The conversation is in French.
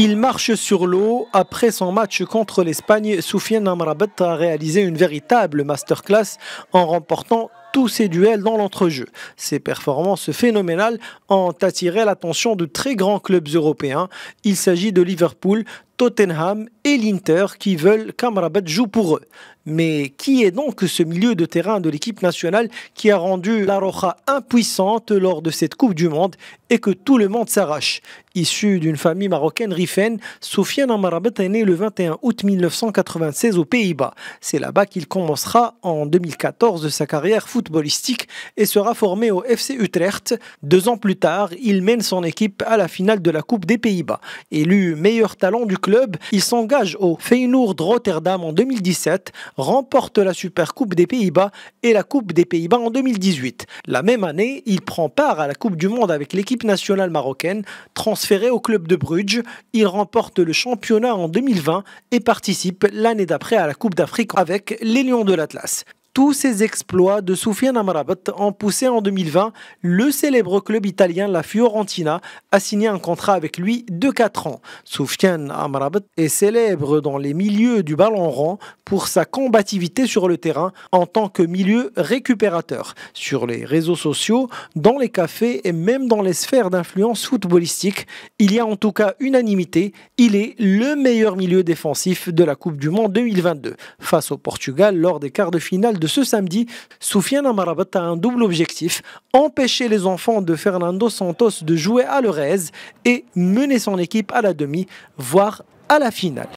Il marche sur l'eau. Après son match contre l'Espagne, Soufiane Amrabat a réalisé une véritable masterclass en remportant tous ces duels dans l'entrejeu. Ses performances phénoménales ont attiré l'attention de très grands clubs européens. Il s'agit de Liverpool, Tottenham et l'Inter qui veulent qu'Amrabat joue pour eux. Mais qui est donc ce milieu de terrain de l'équipe nationale qui a rendu la Roja impuissante lors de cette Coupe du Monde et que tout le monde s'arrache Issu d'une famille marocaine rifaine, Soufiane Amrabat est né le 21 août 1996 aux Pays-Bas. C'est là-bas qu'il commencera en 2014 sa carrière et sera formé au FC Utrecht. Deux ans plus tard, il mène son équipe à la finale de la Coupe des Pays-Bas. Élu meilleur talent du club, il s'engage au Feyenoord Rotterdam en 2017, remporte la Super Coupe des Pays-Bas et la Coupe des Pays-Bas en 2018. La même année, il prend part à la Coupe du Monde avec l'équipe nationale marocaine, transféré au club de Bruges. Il remporte le championnat en 2020 et participe l'année d'après à la Coupe d'Afrique avec les Lions de l'Atlas. Tous ces exploits de Soufiane Amrabat ont poussé en 2020 le célèbre club italien la Fiorentina à signer un contrat avec lui de 4 ans. Soufiane Amrabat est célèbre dans les milieux du ballon rond pour sa combativité sur le terrain en tant que milieu récupérateur. Sur les réseaux sociaux, dans les cafés et même dans les sphères d'influence footballistique, il y a en tout cas unanimité, il est le meilleur milieu défensif de la Coupe du Monde 2022 face au Portugal lors des quarts de finale de ce samedi, Soufiane Amarabat a un double objectif, empêcher les enfants de Fernando Santos de jouer à aise et mener son équipe à la demi, voire à la finale.